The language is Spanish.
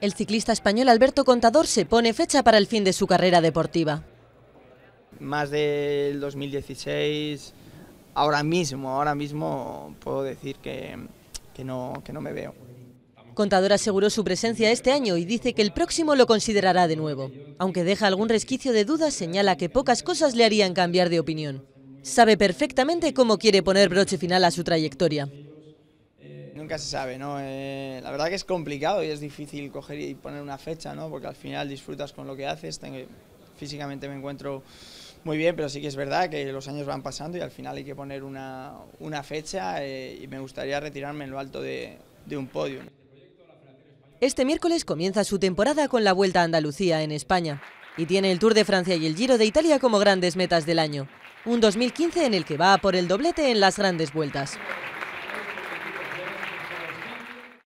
El ciclista español Alberto Contador se pone fecha para el fin de su carrera deportiva. Más del 2016, ahora mismo, ahora mismo puedo decir que, que, no, que no me veo. Contador aseguró su presencia este año y dice que el próximo lo considerará de nuevo. Aunque deja algún resquicio de duda, señala que pocas cosas le harían cambiar de opinión. Sabe perfectamente cómo quiere poner broche final a su trayectoria nunca se sabe, ¿no? Eh, la verdad que es complicado y es difícil coger y poner una fecha, ¿no? Porque al final disfrutas con lo que haces, tengo, físicamente me encuentro muy bien, pero sí que es verdad que los años van pasando y al final hay que poner una, fecha eh, y me gustaría retirarme en lo alto de, de un podio. Este miércoles comienza su temporada con la Vuelta a Andalucía en España y tiene el Tour de Francia y el Giro de Italia como grandes metas del año. Un 2015 en el que va por el doblete en las grandes vueltas.